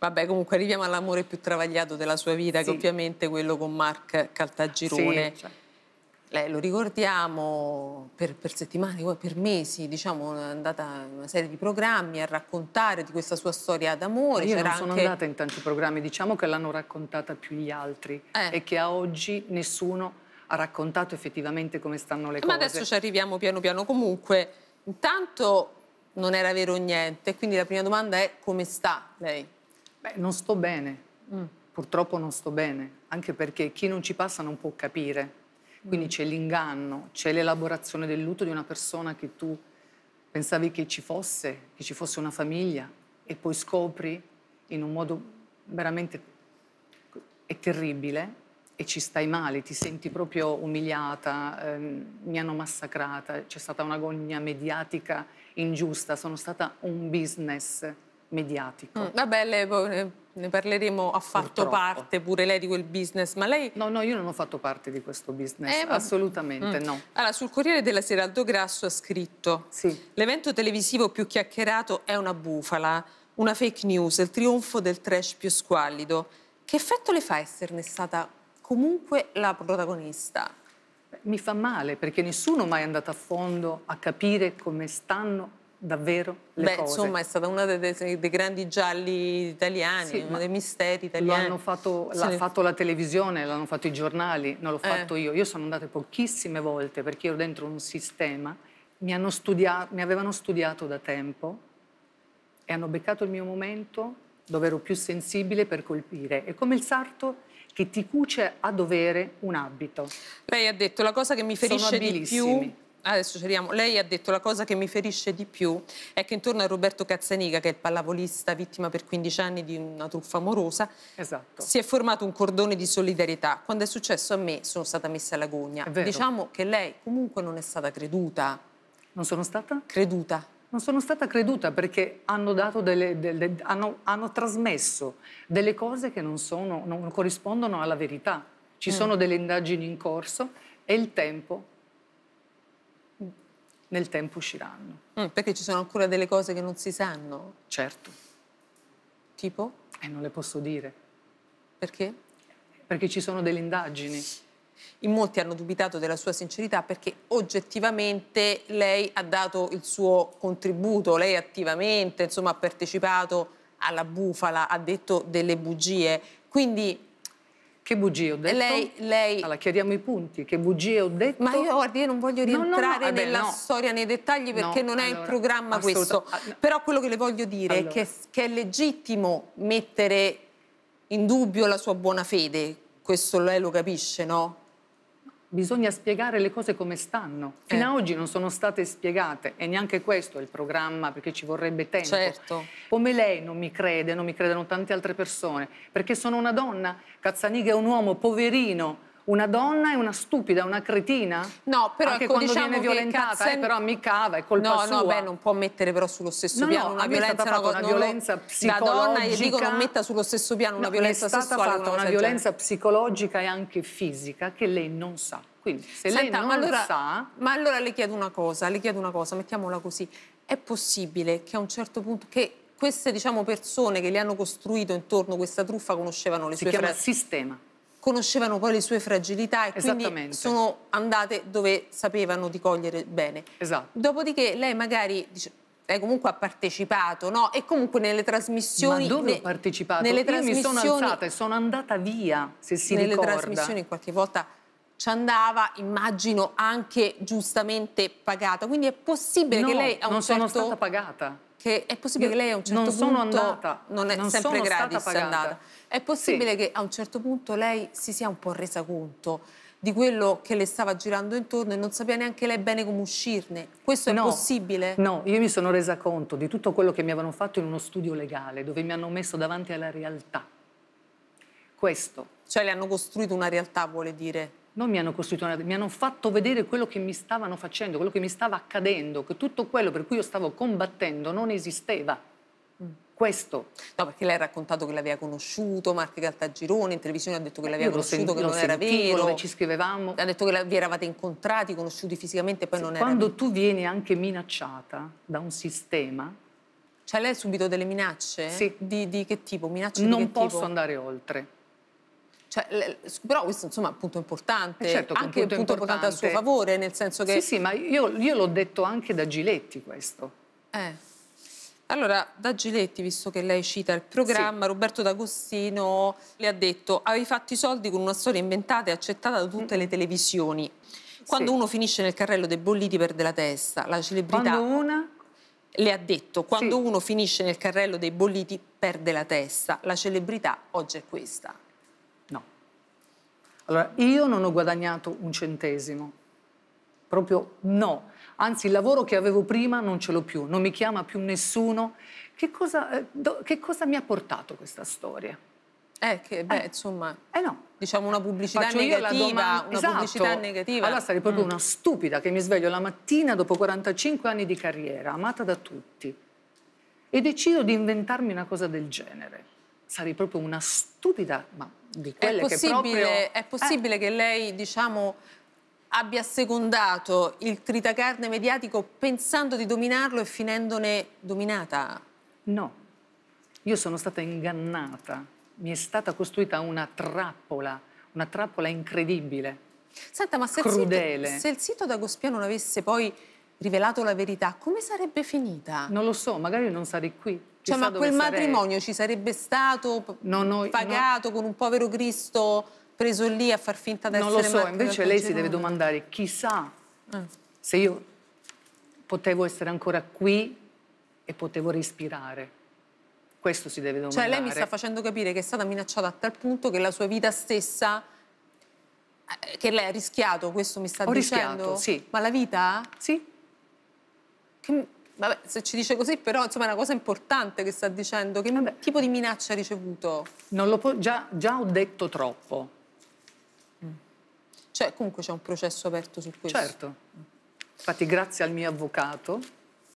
Vabbè, comunque arriviamo all'amore più travagliato della sua vita, sì. che ovviamente quello con Mark Caltagirone. Sì, cioè. Lei lo ricordiamo per, per, settimane, per mesi, diciamo, è andata in una serie di programmi a raccontare di questa sua storia d'amore. Io non sono anche... andata in tanti programmi, diciamo che l'hanno raccontata più gli altri eh. e che a oggi nessuno ha raccontato effettivamente come stanno le Ma cose. Ma adesso ci arriviamo piano piano. Comunque, intanto non era vero niente, quindi la prima domanda è come sta lei? Beh, non sto bene. Mm. Purtroppo non sto bene, anche perché chi non ci passa non può capire. Quindi mm. c'è l'inganno, c'è l'elaborazione del lutto di una persona che tu pensavi che ci fosse, che ci fosse una famiglia e poi scopri in un modo veramente è terribile e ci stai male, ti senti proprio umiliata, ehm, mi hanno massacrata, c'è stata un'agonia mediatica ingiusta, sono stata un business mediatico. Mm, vabbè, lei, boh, ne parleremo, ha fatto Purtroppo. parte pure lei di quel business, ma lei... No, no, io non ho fatto parte di questo business, eh, assolutamente mm. no. Allora, sul Corriere della Sera Aldo Grasso ha scritto sì. «L'evento televisivo più chiacchierato è una bufala, una fake news, il trionfo del trash più squallido. Che effetto le fa esserne stata comunque la protagonista?» mi fa male perché nessuno mai è andato a fondo a capire come stanno davvero le Beh, cose. Insomma, è stata uno dei, dei, grandi gialli italiani, sì, uno dei misteri italiani. L'hanno fatto, l'ha ne... fatto la televisione, l'hanno fatto i giornali, non l'ho eh. fatto io. Io sono andata pochissime volte perché ero dentro un sistema, mi, studiato, mi avevano studiato da tempo e hanno beccato il mio momento dove ero più sensibile per colpire. È come il sarto che ti cuce a dovere un abito. Lei ha detto la cosa che mi ferisce di più Adesso ceriamo. Lei ha detto la cosa che mi ferisce di più è che intorno a Roberto Cazzaniga, che è il pallavolista vittima per 15 anni di una truffa amorosa, esatto. si è formato un cordone di solidarietà. Quando è successo a me sono stata messa all'agonia. Diciamo che lei comunque non è stata creduta. Non sono stata? Creduta. Non sono stata creduta perché hanno, delle, delle, hanno, hanno trasmesso delle cose che non, sono, non corrispondono alla verità. Ci mm. sono delle indagini in corso e il tempo nel tempo usciranno. Mm, perché ci sono ancora delle cose che non si sanno? Certo. Tipo? Eh, non le posso dire. Perché? Perché ci sono delle indagini. In molti hanno dubitato della sua sincerità perché oggettivamente lei ha dato il suo contributo, lei attivamente insomma, ha partecipato alla bufala, ha detto delle bugie. Quindi che bugie ho detto? Lei, lei... Allora, chiariamo i punti. Che bugie ho detto? Ma io, guardi, io non voglio rientrare no, no, no. Vabbè, eh nella storia, nei dettagli, perché non allora, è in programma questo. Ah, Però quello che le voglio dire allora. è che, che è legittimo mettere in dubbio la sua buona fede. Questo lei lo capisce, no? bisogna spiegare le cose come stanno. Eh. Fino eh. ad oggi non sono state spiegate e neanche questo è il programma perché ci vorrebbe tempo. Certo. Come lei non mi crede, non mi credono tante altre persone, perché sono una donna, Cazzaniga è un uomo poverino, una donna è una stupida, una cretina? No, però Anche ecco, quando diciamo viene violentata, Katzen... eh, però ammiccava, è colpa no, sua. No, no, beh, non può mettere però sullo stesso no, piano no, una violenza, una, una violenza non... psicologica. La donna, gli dico, non metta sullo stesso piano una violenza sessuale. È stata sessuale, fatta una, una violenza psicologica e anche fisica che lei non sa. Quindi se Senta, lei non ma allora, sa... Ma allora le chiedo una cosa, le chiedo una cosa, mettiamola così. È possibile che a un certo punto... Che queste diciamo, persone che le hanno costruito intorno a questa truffa conoscevano le si sue frasi? Si chiama sistema conoscevano poi le sue fragilità e quindi sono andate dove sapevano di cogliere bene. Esatto. Dopodiché lei magari dice, lei comunque ha partecipato, no? E comunque nelle trasmissioni... Ma dove ne, ho partecipato? Nelle Io mi sono alzata e sono andata via, se si nelle ricorda. Nelle trasmissioni qualche volta ci andava, immagino anche giustamente pagata. Quindi è possibile no, che lei a un certo... non sono certo stata pagata. Che è possibile Io che lei a un certo non punto... Non sono andata. Non è non sempre gratis andata. È possibile sì. che a un certo punto lei si sia un po' resa conto di quello che le stava girando intorno e non sapeva neanche lei bene come uscirne. Questo è no, possibile? No, io mi sono resa conto di tutto quello che mi avevano fatto in uno studio legale, dove mi hanno messo davanti alla realtà. Questo. Cioè le hanno costruito una realtà, vuole dire? non mi hanno costruito una... mi hanno fatto vedere quello che mi stavano facendo, quello che mi stava accadendo, che tutto quello per cui io stavo combattendo non esisteva. Mm. Questo. No, perché lei ha raccontato che l'aveva conosciuto, Marti Caltagirone, in televisione ha detto che eh, l'aveva conosciuto, che non era vero. ci scrivevamo. Ha detto che vi eravate incontrati, conosciuti fisicamente e poi sì, non era Quando tu vieni anche minacciata da un sistema... Cioè lei ha subito delle minacce? Sì. Di, di che tipo? Minacce non posso tipo? andare oltre cioè, però questo insomma è un punto importante, eh certo, anche un punto, punto importante. importante. a suo favore, nel senso che... Sì, sì, ma io, io l'ho detto anche da Giletti questo. Eh. Allora, da Giletti, visto che lei cita il programma, sì. Roberto D'Agostino le ha detto avevi fatto i soldi con una storia inventata e accettata da tutte le televisioni. Quando sì. uno finisce nel carrello dei bolliti perde la testa, la celebrità... Quando una? Le ha detto, quando sì. uno finisce nel carrello dei bolliti perde la testa, la celebrità oggi è questa. Allora, io non ho guadagnato un centesimo, proprio no. Anzi, il lavoro che avevo prima non ce l'ho più, non mi chiama più nessuno. Che cosa, eh, che cosa mi ha portato questa storia? Eh, che beh, eh, insomma, eh no. diciamo una pubblicità Faccio negativa, una esatto. pubblicità negativa. Allora sarei proprio mm. una stupida che mi sveglio la mattina dopo 45 anni di carriera, amata da tutti, e decido di inventarmi una cosa del genere sarei proprio una stupida, ma di quelle che proprio... È eh. possibile eh. che lei, diciamo, abbia secondato il tritacarne mediatico pensando di dominarlo e finendone dominata? No, io sono stata ingannata, mi è stata costruita una trappola, una trappola incredibile, Senta, ma se crudele. Il sito, se il sito d'Agospiano non avesse poi rivelato la verità, come sarebbe finita? Non lo so, magari non sarei qui. Cioè, ma quel sarei. matrimonio ci sarebbe stato no, no, pagato no. con un povero Cristo preso lì a far finta di essere Non lo so, invece lei si deve domandare, chissà eh. se io potevo essere ancora qui e potevo respirare. Questo si deve domandare. Cioè lei mi sta facendo capire che è stata minacciata a tal punto che la sua vita stessa eh, che lei ha rischiato, questo mi sta Ho dicendo? Rischiato, sì. Ma la vita? Sì. Che... Vabbè, se ci dice così, però insomma, è una cosa importante che sta dicendo. Che Vabbè. tipo di minaccia ha ricevuto? Non lo può, Già, già, ho detto troppo. Mm. Cioè, comunque c'è un processo aperto su questo. Certo. Infatti, grazie al mio avvocato,